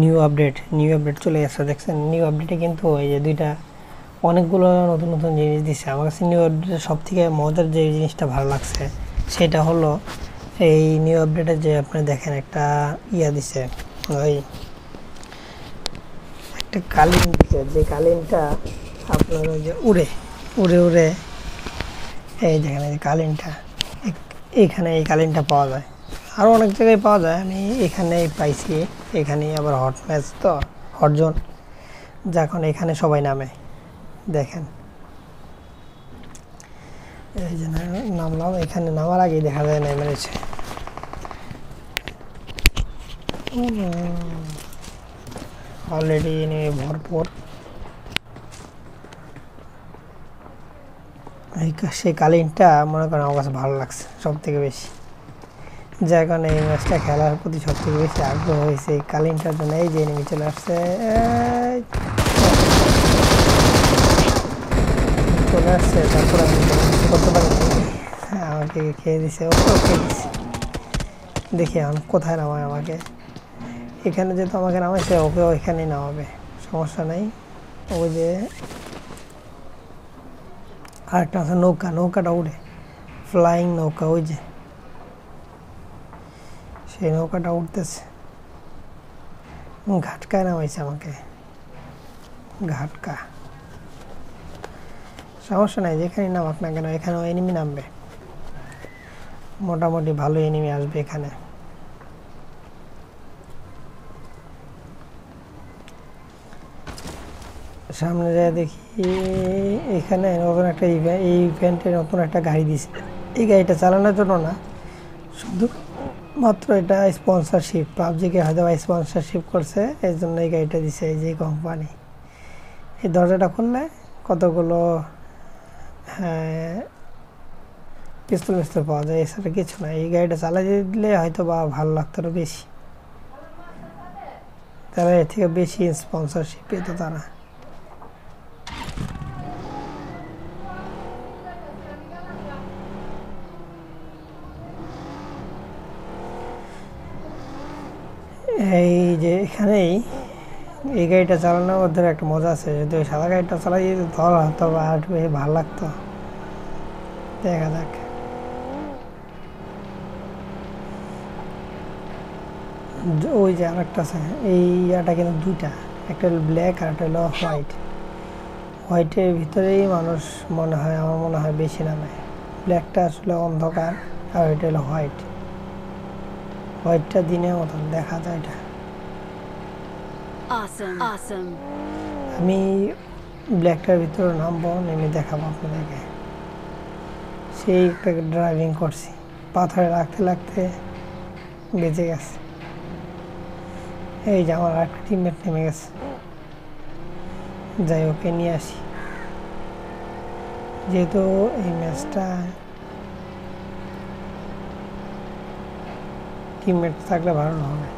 New update new update চলে আসছে দেখছেন নিউ আপডেটে কিন্তু ওই যে দুইটা অনেকগুলো নতুন নতুন জিনিস দিচ্ছে আমার কাছে নিউ আপডেটে সব থেকে মজার যে জিনিসটা ভালো লাগছে সেটা হলো এই নিউ আপডেটে যে আপনি দেখেন একটা ইয়া দিছে ওই একটা কালিন দিছে যে কালিনটা আপনার ওই যে উড়ে উড়ে উড়ে এই দেখেন এই কালিনটা এখানে এই কালিনটা পাওয়া যায় আরও অনেক জায়গায় পাওয়া যায় আমি এখানেই পাইছি এখানেই আবার হট ম্যাচ তো হটজন যখন এখানে সবাই নামে দেখেন এই যে নামলাম এখানে নামার আগেই দেখা যায় নাই মেরেছে অলরেডি এনে ভরপুর সেই কালিনটা মনে করেন আমার কাছে ভালো লাগছে সব থেকে বেশি যার কারণে এই ম্যাচটা খেলার প্রতি সবথেকে বেশি আগ্রহ হয়েছে এই কালিনটার জন্য এই যে নেমে চলে আসছে চলে আসছে তারপর আমি করতে পারিনি হ্যাঁ, আমাকে খেয়ে দিছে ওকেও খেয়ে দিছে দেখি এখন কোথায় নামায় আমাকে এখানে যেহেতু আমাকে নামাইছে ওকেও এখানেই নামাবে সমস্যা নেই ওই যে আরেকটা আছে নৌকা নৌকাটা উড়ে ফ্লাইং নৌকা ওই যে সেই নৌকাটা উঠতেছে ঘাটকায় নামাইছে আমাকে ঘাটকা সমস্যা নাই যেখানে নামাক না কেন এখানেও এনিমি নামবে মোটামুটি ভালো এনিমি আসবে এখানে সামনে যা দেখি এখানে নতুন একটা ইভেন্ট এই ইভেন্টে নতুন একটা গাড়ি দিছে এই গাড়িটা চালানোর জন্য না শুধু মাত্র এটা স্পন্সরশিপ পাবজিকে হয়তো বা স্পন্সরশিপ করছে এই জন্য এই গাড়িটা দিছে এই যে কোম্পানি এই দরজাটা খুললে কতগুলো পিস্তল মিস্তল পাওয়া যায় এছাড়া কিছু না এই গাড়িটা চালাই দিলে হয়তো বা ভালো লাগতো বেশি তারা এর থেকে বেশি স্পন্সরশিপ পেত তারা এই যে এখানেই এই গাড়িটা চালানোর মধ্যে একটা মজা আছে যদি ওই সাদা গাড়িটা চালাই ধর হতো বা হাঁটবে ভালো লাগতো দেখা যাক ওই যে আরেকটা আছে এই ইয়াটা কিন্তু দুইটা একটা হলো ব্ল্যাক আর একটা হলো হোয়াইট হোয়াইটের ভিতরেই মানুষ মনে হয় আমার মনে হয় বেশি নামে ব্ল্যাকটা আসলে অন্ধকার আর এটা হলো হোয়াইট কয়েকটা দিনে মতন দেখা যায় এটা আমি ব্ল্যাকটার ভিতরে নামবো নেমে দেখাবো আপনাদেরকে সেই একটা ড্রাইভিং করছি পাথরে লাগতে লাগতে বেঁচে গেছে এই যে আমার আরেকটা টিমমেট নেমে গেছে যাই ওকে নিয়ে আসি যেহেতু এই ম্যাচটা टीममेट थे भारत ना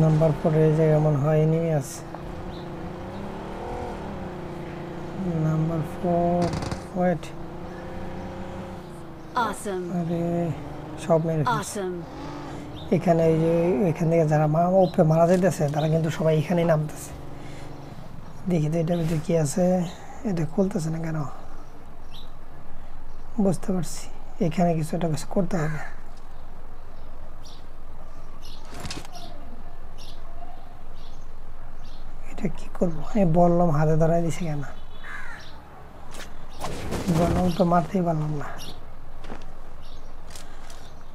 नम्बर पर जगह मन एनिमी हाँ, आ number four. wait awesome awesome এখানে এই যে এখান থেকে যারা মা ওপরে মারা যাইতেছে তারা কিন্তু সবাই এখানেই নামতেছে দেখি তো এটা ভিতরে কী আছে এটা খুলতেছে না কেন বুঝতে পারছি এখানে কিছু একটা কিছু করতে হবে এটা কী করবো আমি বললাম হাতে ধরাই দিছি কেনা গরম তো মারতেই পারলাম না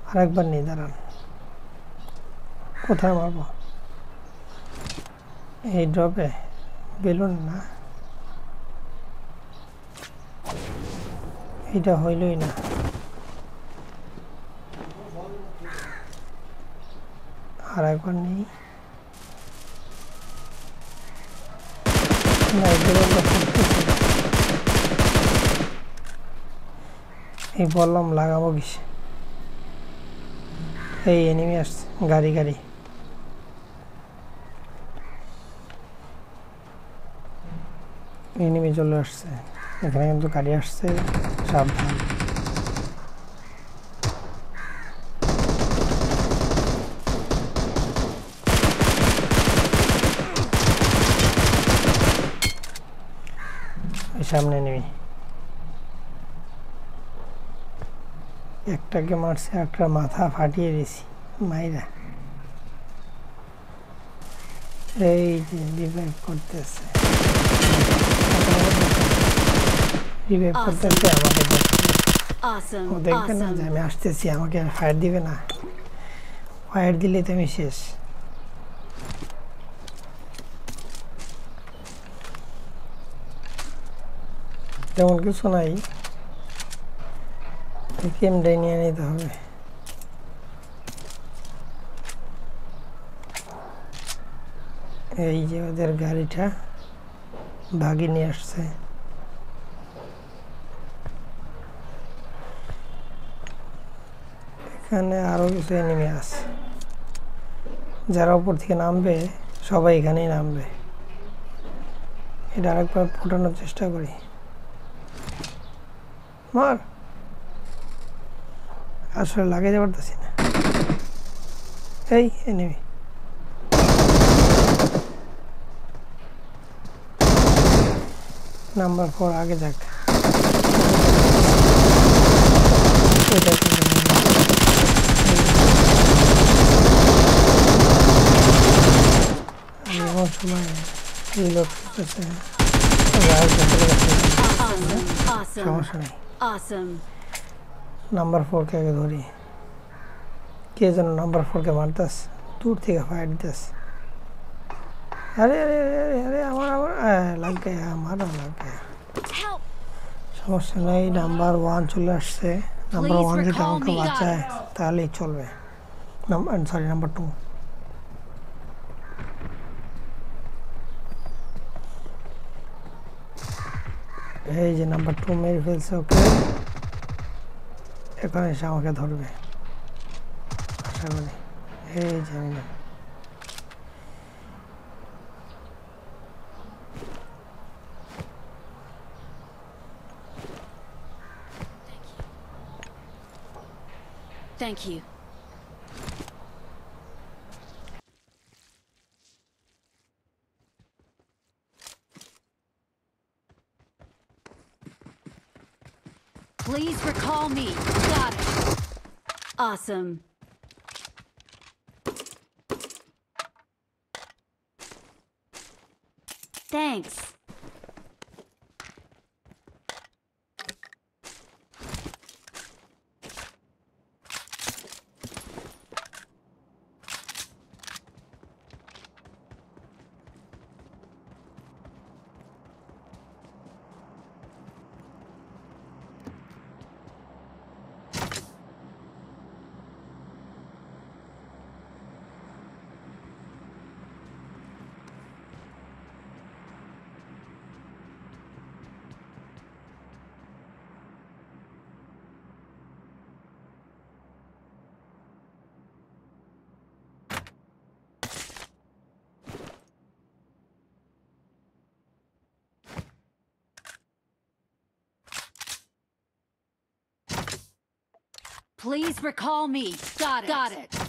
আরেকবার নেই দাঁড়ান কোথায় মারবো এই ড্রপে বেলুন না এটা হইলই না আর একবার নেই না এই বললাম লাগাবো কি এই এনিমি আসছে গাড়ি গাড়ি এনিমি চলে আসছে এখানে কিন্তু গাড়ি আসছে সাবধান সামনে নেমি একটাকে মারছে একটা মাথা ফাটিয়ে দিছি মাইরা এই যে রিভাইভ করতেছে রিভাইভ করতেছে আমাকে ও দেখবে না যে আমি আসতেছি আমাকে ফায়ার দিবে না ফায়ার দিলে তো আমি শেষ তেমন কিছু নাই নিয়ে নিতে হবে এই যে ওদের গাড়িটা ভাগি নিয়ে আসছে এখানে আরো কিছু এনিমি আছে যারা উপর থেকে নামবে সবাই এখানেই নামবে এটা আরেকবার ফোটানোর চেষ্টা করি মার আসলে লাগাইতে পারতেছি না এই এনেমি নাম্বার ফোর আগে যাক সময় রিলোড করতেছে সমস্যা নেই নাম্বার ফোরকে আগে ধরি কে যেন নাম্বার ফোরকে মারতাস দূর থেকে ফায়ার দিতাস আরে আরে আরে আরে আমার আমার লাগ গে আমার লাগ গে সমস্যা নেই নাম্বার ওয়ান চলে আসছে নাম্বার ওয়ান যদি আমাকে বাঁচায় তাহলেই চলবে নাম্বার সরি নাম্বার টু এই যে নাম্বার টু মেরে ফেলছে ওকে এখন এসে আমাকে ধরবে আশা করি এই যে আমি Thank you. Please recall me. Got it. Awesome. Thanks. Please recall me. Got it. Got it.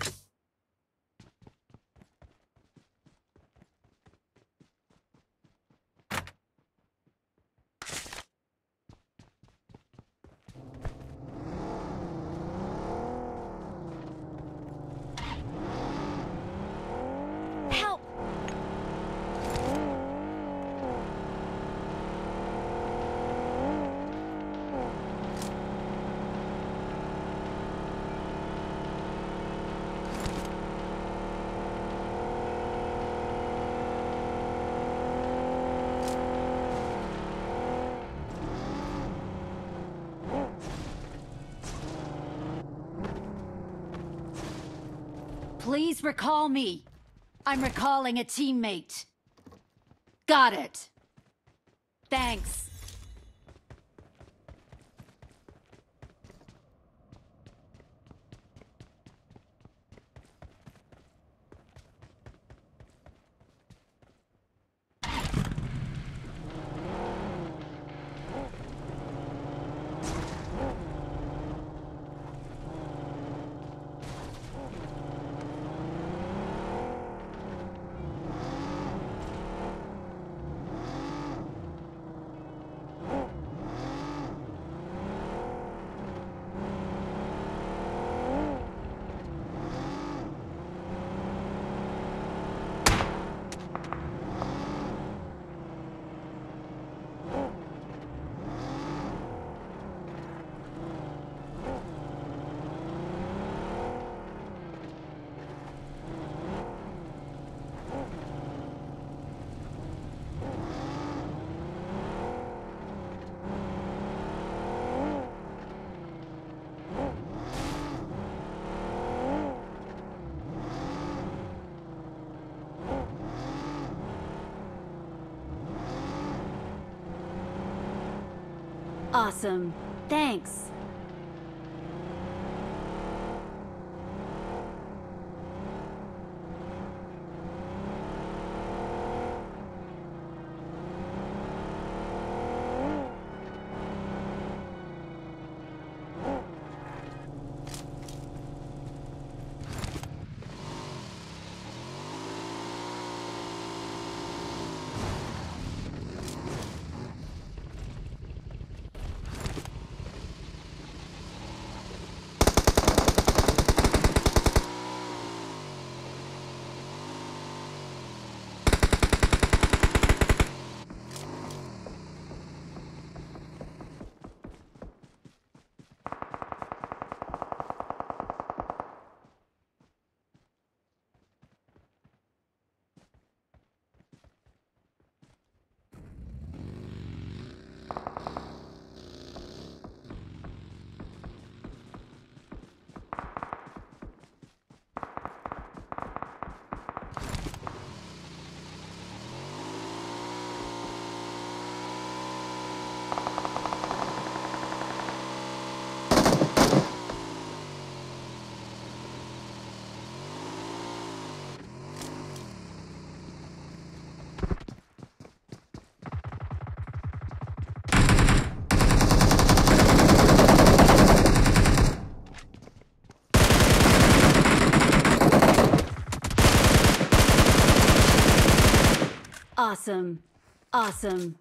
recall me. I'm recalling a teammate. Got it. Thanks. Awesome. Thanks. Awesome. Awesome.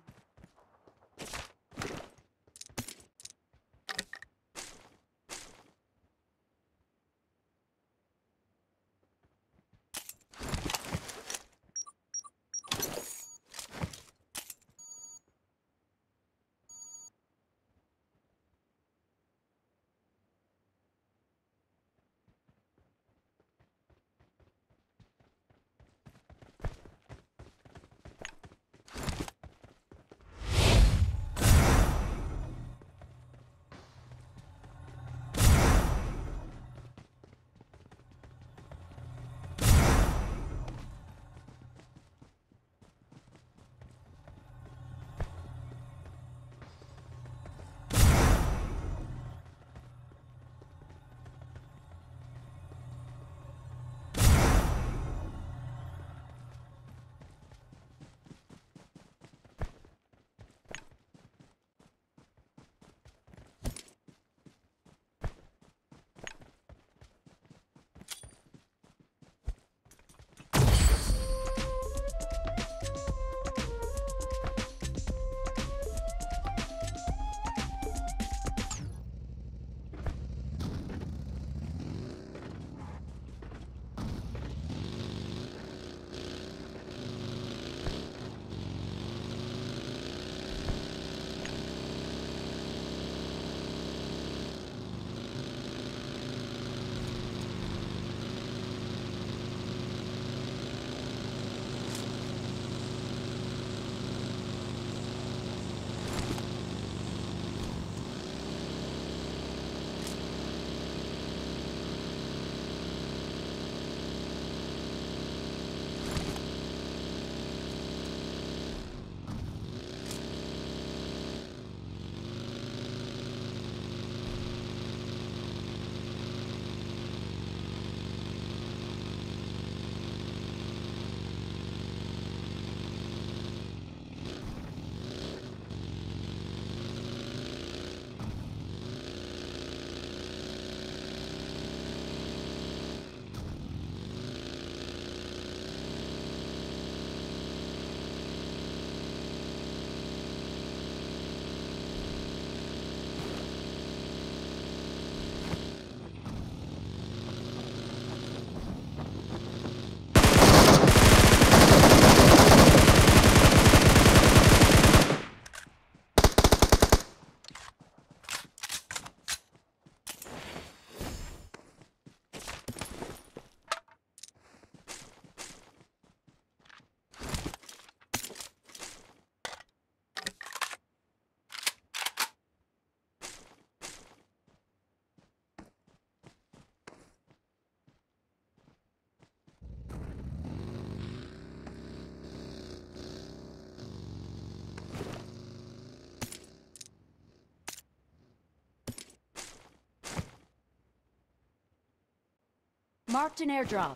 Marked an airdrop.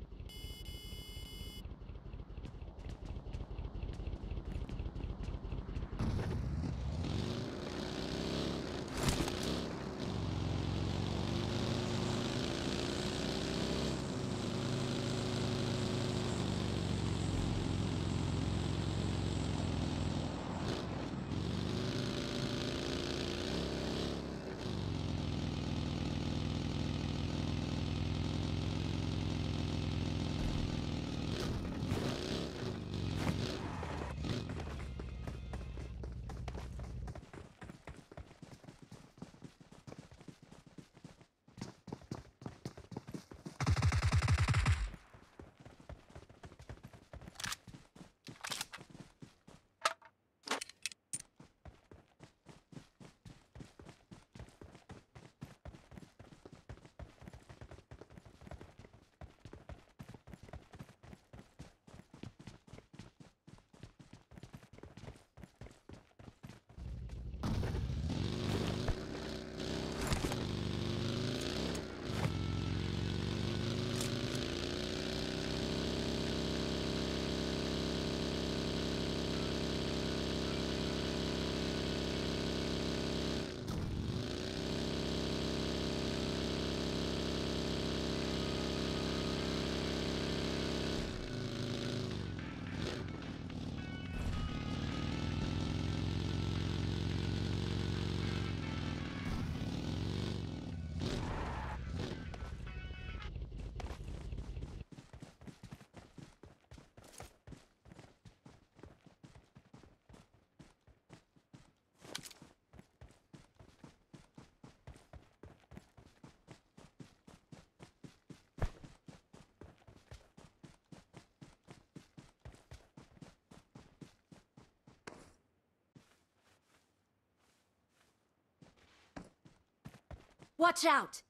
Watch out!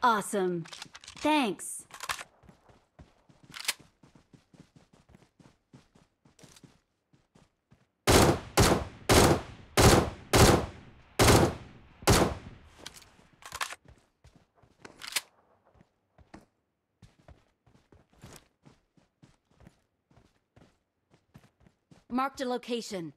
Awesome. Thanks. Marked a location.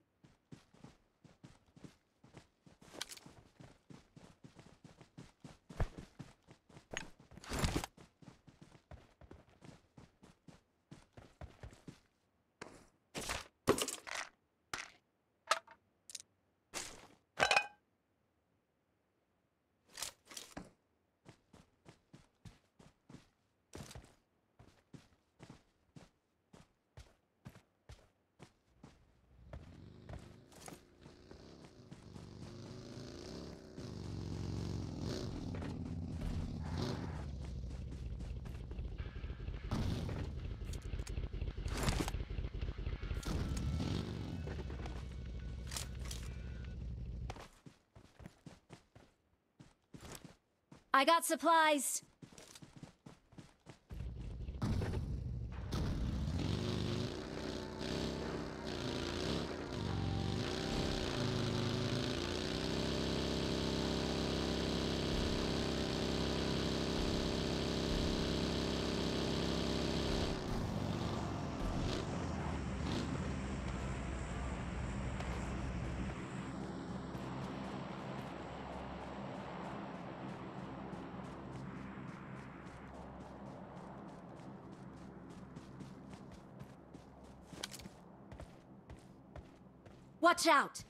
I got supplies. Watch out!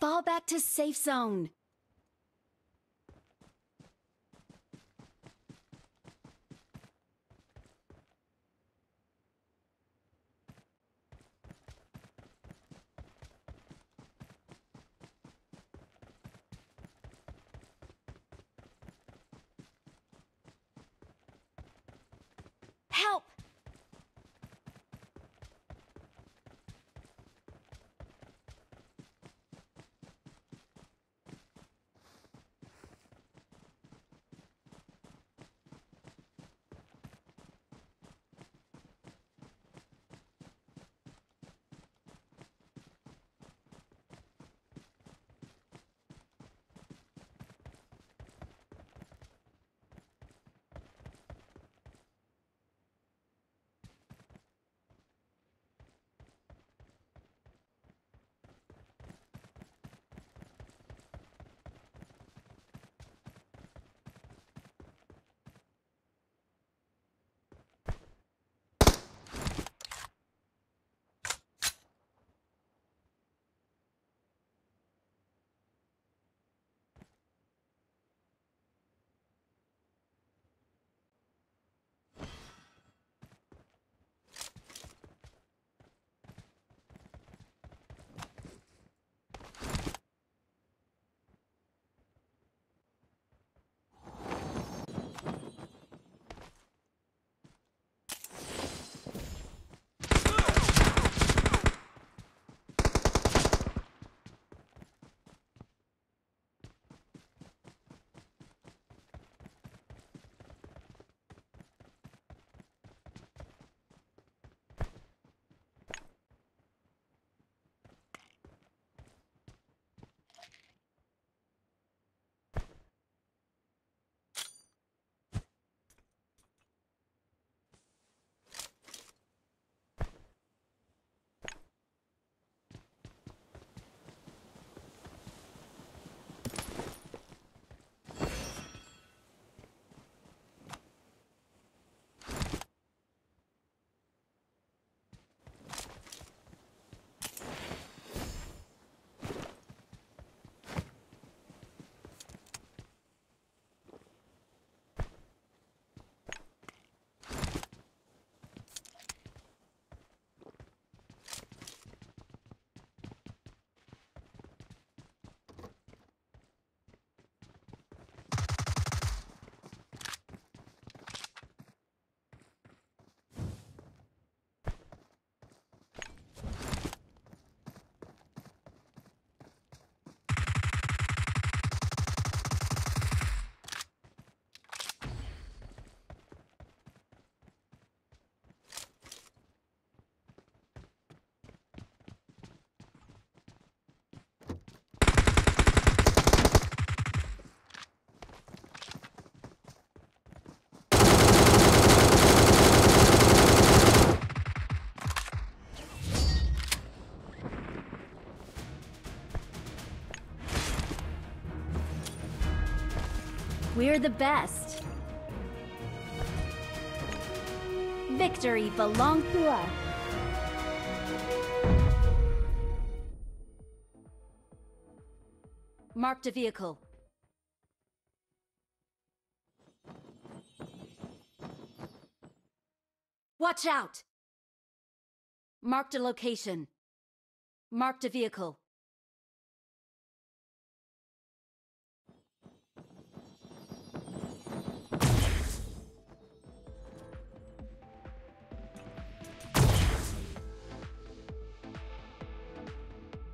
Fall back to safe zone. the best. Victory belongs to us. Marked a vehicle. Watch out! Marked a location. Marked a vehicle.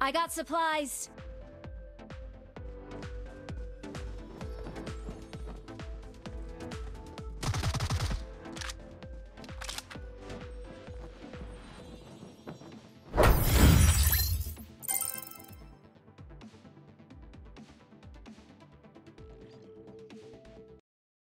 I got supplies.